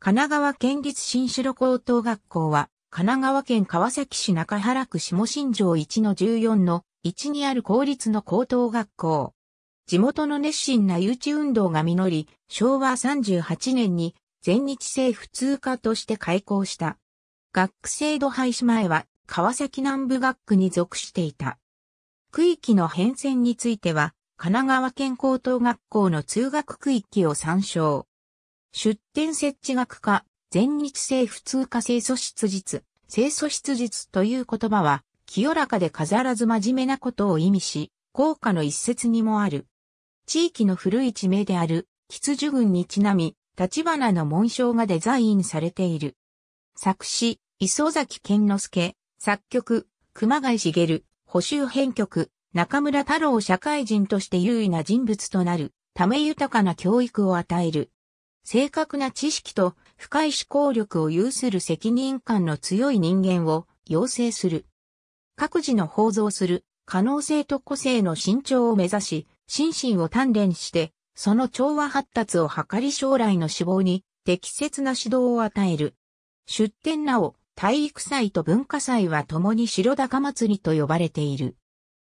神奈川県立新城高等学校は、神奈川県川崎市中原区下新城1の14の1にある公立の高等学校。地元の熱心な誘致運動が実り、昭和38年に全日制普通科として開校した。学区制度廃止前は川崎南部学区に属していた。区域の変遷については、神奈川県高等学校の通学区域を参照。出典設置学科、全日制普通科清素質実、清素質実という言葉は、清らかで飾らず真面目なことを意味し、効果の一節にもある。地域の古い地名である、吉樹郡にちなみ、立花の紋章がデザインされている。作詞、磯崎健之助、作曲、熊谷茂、補修編曲、中村太郎社会人として優位な人物となる、ため豊かな教育を与える。正確な知識と深い思考力を有する責任感の強い人間を養成する。各自の放送する可能性と個性の伸長を目指し、心身を鍛錬して、その調和発達を図り将来の志望に適切な指導を与える。出展なお、体育祭と文化祭は共に白高祭りと呼ばれている。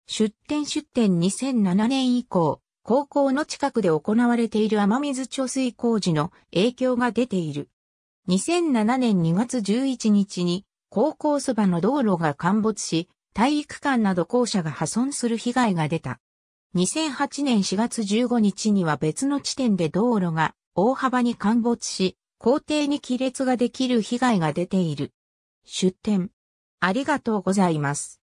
出展出展2007年以降、高校の近くで行われている雨水貯水工事の影響が出ている。2007年2月11日に高校そばの道路が陥没し、体育館など校舎が破損する被害が出た。2008年4月15日には別の地点で道路が大幅に陥没し、校庭に亀裂ができる被害が出ている。出展。ありがとうございます。